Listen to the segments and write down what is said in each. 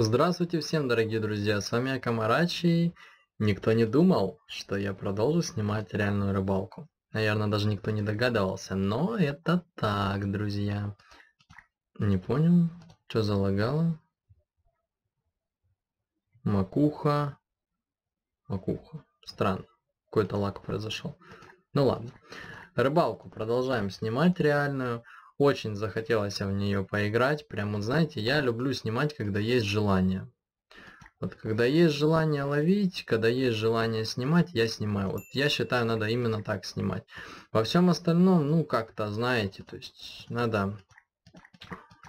Здравствуйте всем, дорогие друзья, с вами я Никто не думал, что я продолжу снимать реальную рыбалку. Наверное, даже никто не догадывался, но это так, друзья. Не понял, что залагало? Макуха. Макуха. Странно, какой-то лак произошел. Ну ладно. Рыбалку продолжаем снимать реальную. Очень захотелось в нее поиграть. Прям вот знаете, я люблю снимать, когда есть желание. Вот когда есть желание ловить, когда есть желание снимать, я снимаю. Вот я считаю, надо именно так снимать. Во всем остальном, ну как-то, знаете, то есть надо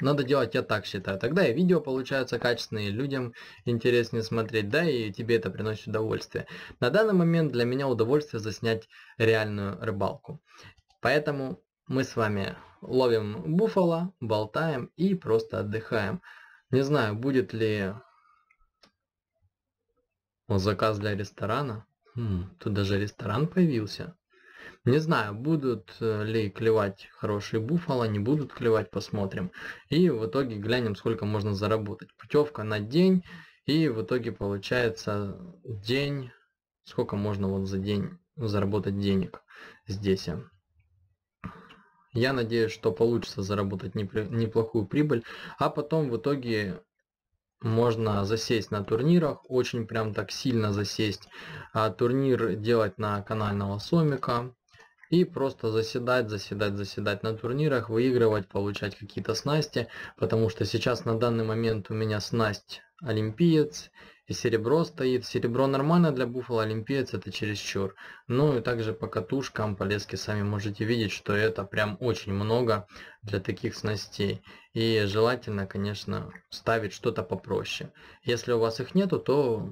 надо делать, я так считаю. Тогда и видео получаются качественные, людям интереснее смотреть, да, и тебе это приносит удовольствие. На данный момент для меня удовольствие заснять реальную рыбалку. Поэтому мы с вами ловим буфала, болтаем и просто отдыхаем. Не знаю, будет ли заказ для ресторана. Хм, тут даже ресторан появился. Не знаю, будут э, ли клевать хорошие буфала, не будут клевать, посмотрим. И в итоге глянем, сколько можно заработать. Путевка на день, и в итоге получается день, сколько можно вот за день заработать денег здесь. Я надеюсь, что получится заработать неплохую прибыль, а потом в итоге можно засесть на турнирах, очень прям так сильно засесть, а турнир делать на канального сомика и просто заседать, заседать, заседать на турнирах, выигрывать, получать какие-то снасти, потому что сейчас на данный момент у меня снасть олимпиец и серебро стоит. Серебро нормально для буфала, олимпиец это чересчур. Ну и также по катушкам, по леске сами можете видеть, что это прям очень много для таких снастей. И желательно, конечно, ставить что-то попроще. Если у вас их нету, то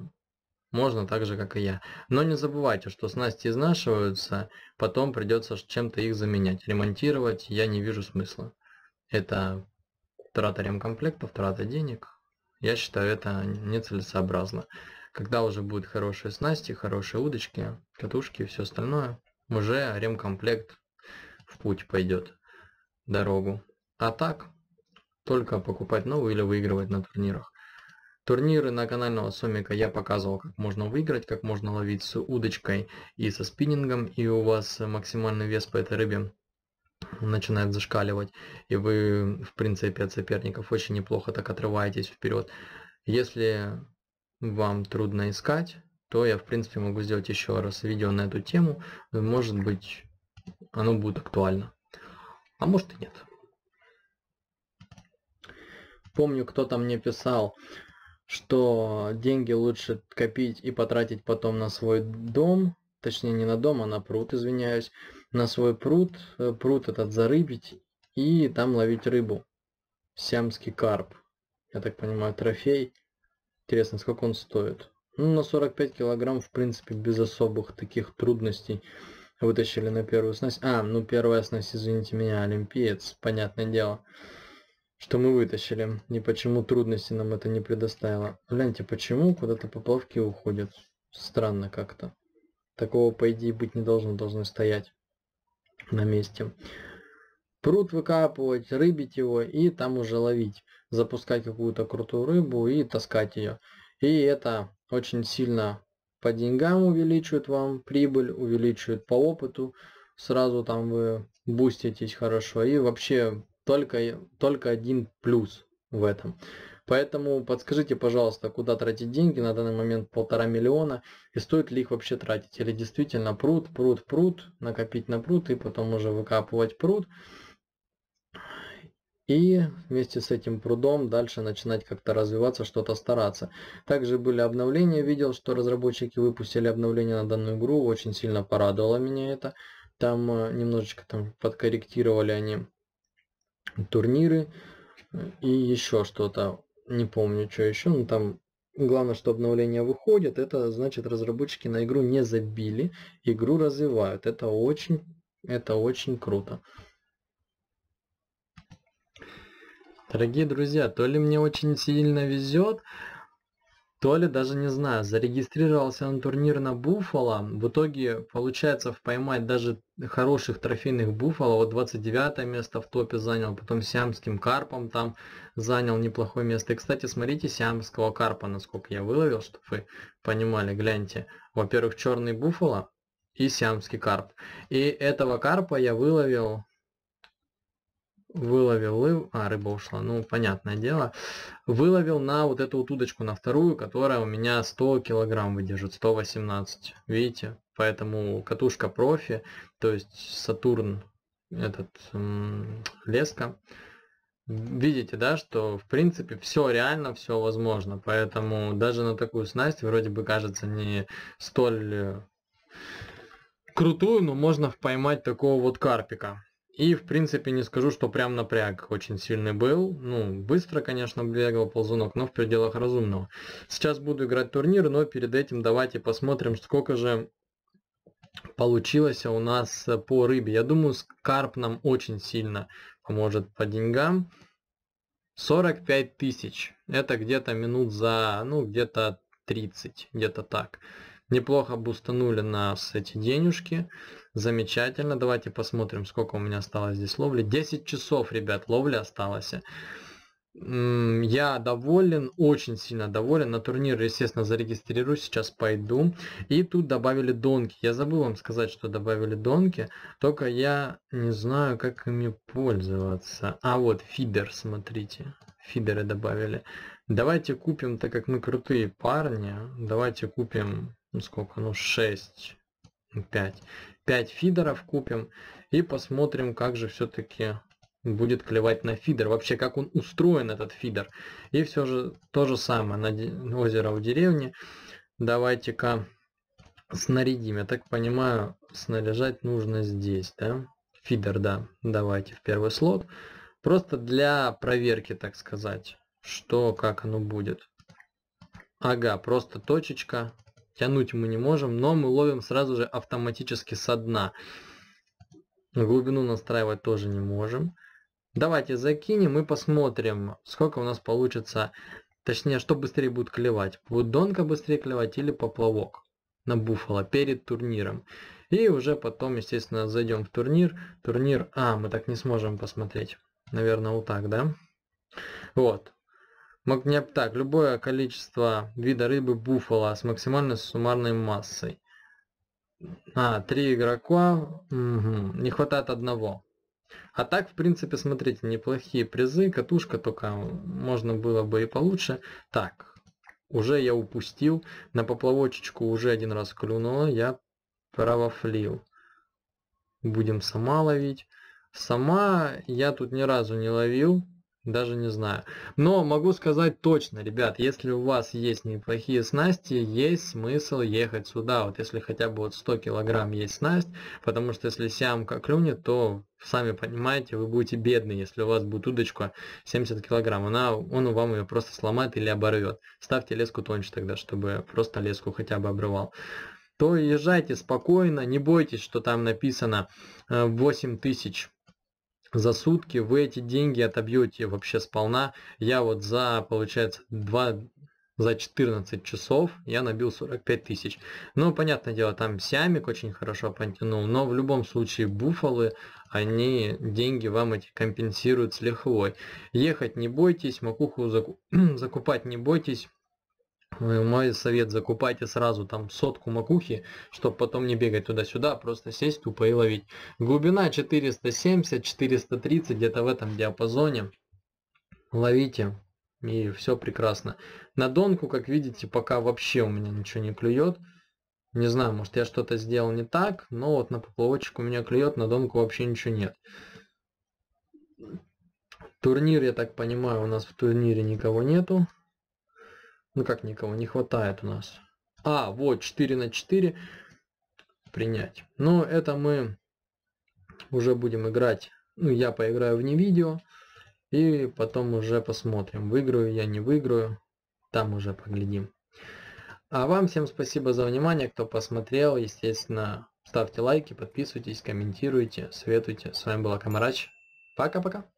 можно так же, как и я. Но не забывайте, что снасти изнашиваются, потом придется чем-то их заменять. Ремонтировать я не вижу смысла. Это трата ремкомплектов, трата денег, я считаю это нецелесообразно. Когда уже будет хорошие снасти, хорошие удочки, катушки и все остальное, уже ремкомплект в путь пойдет, дорогу. А так, только покупать новую или выигрывать на турнирах. Турниры на канального сомика я показывал, как можно выиграть, как можно ловить с удочкой и со спиннингом, и у вас максимальный вес по этой рыбе начинает зашкаливать, и вы, в принципе, от соперников очень неплохо так отрываетесь вперед. Если вам трудно искать, то я, в принципе, могу сделать еще раз видео на эту тему. Может быть, оно будет актуально. А может и нет. Помню, кто-то мне писал, что деньги лучше копить и потратить потом на свой дом. Точнее, не на дом, а на пруд, извиняюсь на свой пруд, э, пруд этот зарыбить и там ловить рыбу. Сиамский карп. Я так понимаю, трофей. Интересно, сколько он стоит. Ну, на 45 килограмм, в принципе, без особых таких трудностей вытащили на первую снасть. А, ну первая снасть, извините меня, олимпиец, понятное дело. Что мы вытащили, и почему трудности нам это не предоставило. Гляньте, почему куда-то поплавки уходят. Странно как-то. Такого, по идее, быть не должно, должны стоять на месте. Пруд выкапывать, рыбить его и там уже ловить. Запускать какую-то крутую рыбу и таскать ее. И это очень сильно по деньгам увеличивает вам прибыль, увеличивает по опыту. Сразу там вы буститесь хорошо. И вообще только, только один плюс в этом. Поэтому подскажите, пожалуйста, куда тратить деньги, на данный момент полтора миллиона, и стоит ли их вообще тратить, или действительно пруд, пруд, пруд, накопить на пруд и потом уже выкапывать пруд, и вместе с этим прудом дальше начинать как-то развиваться, что-то стараться. Также были обновления, видел, что разработчики выпустили обновление на данную игру, очень сильно порадовало меня это. Там э, немножечко там подкорректировали они турниры э, и еще что-то не помню, что еще, но там главное, что обновления выходят, это значит разработчики на игру не забили, игру развивают. Это очень, это очень круто. Дорогие друзья, то ли мне очень сильно везет, то ли даже не знаю, зарегистрировался на турнир на Буффало, в итоге получается поймать даже хороших трофейных Буффало, вот 29 место в топе занял, потом сиамским карпом там занял неплохое место. И, кстати, смотрите сиамского карпа, насколько я выловил, чтобы вы понимали, гляньте. Во-первых, черный Буффало и сиамский карп. И этого карпа я выловил выловил рыбу, а рыба ушла, ну понятное дело, выловил на вот эту вот удочку, на вторую, которая у меня 100 килограмм выдержит, 118, видите, поэтому катушка профи, то есть Сатурн, этот леска, видите, да, что в принципе все реально, все возможно, поэтому даже на такую снасть вроде бы кажется не столь э, крутую, но можно поймать такого вот карпика. И, в принципе, не скажу, что прям напряг очень сильный был. Ну, быстро, конечно, бегал ползунок, но в пределах разумного. Сейчас буду играть турнир, но перед этим давайте посмотрим, сколько же получилось у нас э, по рыбе. Я думаю, скарп нам очень сильно поможет по деньгам. 45 тысяч. Это где-то минут за, ну, где-то 30, где-то так. Неплохо бустанули нас эти денежки. Замечательно. Давайте посмотрим, сколько у меня осталось здесь ловли. 10 часов, ребят, ловли осталось. Я доволен, очень сильно доволен. На турнир, естественно, зарегистрируюсь, сейчас пойду. И тут добавили донки. Я забыл вам сказать, что добавили донки, только я не знаю, как ими пользоваться. А вот фидер смотрите, фидеры добавили. Давайте купим, так как мы крутые парни, давайте купим ну сколько, ну 6, 5. 5 фидеров купим и посмотрим, как же все-таки будет клевать на фидер. Вообще, как он устроен, этот фидер. И все же то же самое на озеро в деревне. Давайте-ка снарядим. Я так понимаю, снаряжать нужно здесь, да? Фидер, да. Давайте в первый слот. Просто для проверки, так сказать, что, как оно будет. Ага, просто точечка, тянуть мы не можем, но мы ловим сразу же автоматически со дна. Глубину настраивать тоже не можем. Давайте закинем и посмотрим, сколько у нас получится, точнее, что быстрее будет клевать. Будет донка быстрее клевать или поплавок на буфало перед турниром. И уже потом, естественно, зайдем в турнир. Турнир... А, мы так не сможем посмотреть. Наверное, вот так, да? Вот. Магнеп так, любое количество вида рыбы буфала с максимальной суммарной массой. А, три игрока. Угу. Не хватает одного. А так, в принципе, смотрите, неплохие призы. Катушка только можно было бы и получше. Так, уже я упустил. На поплавочечку уже один раз клюнуло. Я правофлил. Будем сама ловить. Сама я тут ни разу не ловил даже не знаю. Но могу сказать точно, ребят, если у вас есть неплохие снасти, есть смысл ехать сюда. Вот если хотя бы вот 100 килограмм есть снасть, потому что если сямка клюнет, то сами понимаете, вы будете бедны, если у вас будет удочка 70 килограмм. Она, он вам ее просто сломает или оборвет. Ставьте леску тоньше тогда, чтобы просто леску хотя бы обрывал то езжайте спокойно, не бойтесь, что там написано 8000 э, за сутки вы эти деньги отобьете вообще сполна. Я вот за, получается, 2, за 14 часов я набил 45 тысяч. Ну, понятное дело, там Сиамик очень хорошо потянул, но в любом случае буфалы они, деньги вам эти компенсируют с лихвой. Ехать не бойтесь, макуху закупать не бойтесь. Ну мой совет, закупайте сразу там сотку макухи, чтобы потом не бегать туда-сюда, а просто сесть тупо и ловить. Глубина 470-430, где-то в этом диапазоне. Ловите, и все прекрасно. На донку, как видите, пока вообще у меня ничего не клюет. Не знаю, может я что-то сделал не так, но вот на поплавочек у меня клюет, на донку вообще ничего нет. Турнир, я так понимаю, у нас в турнире никого нету. Ну как никого, не хватает у нас. А, вот 4 на 4 принять. Но это мы уже будем играть. Ну, я поиграю вне видео. И потом уже посмотрим, выиграю я, не выиграю. Там уже поглядим. А вам всем спасибо за внимание, кто посмотрел. Естественно, ставьте лайки, подписывайтесь, комментируйте, советуйте. С вами была Камарач. Пока-пока.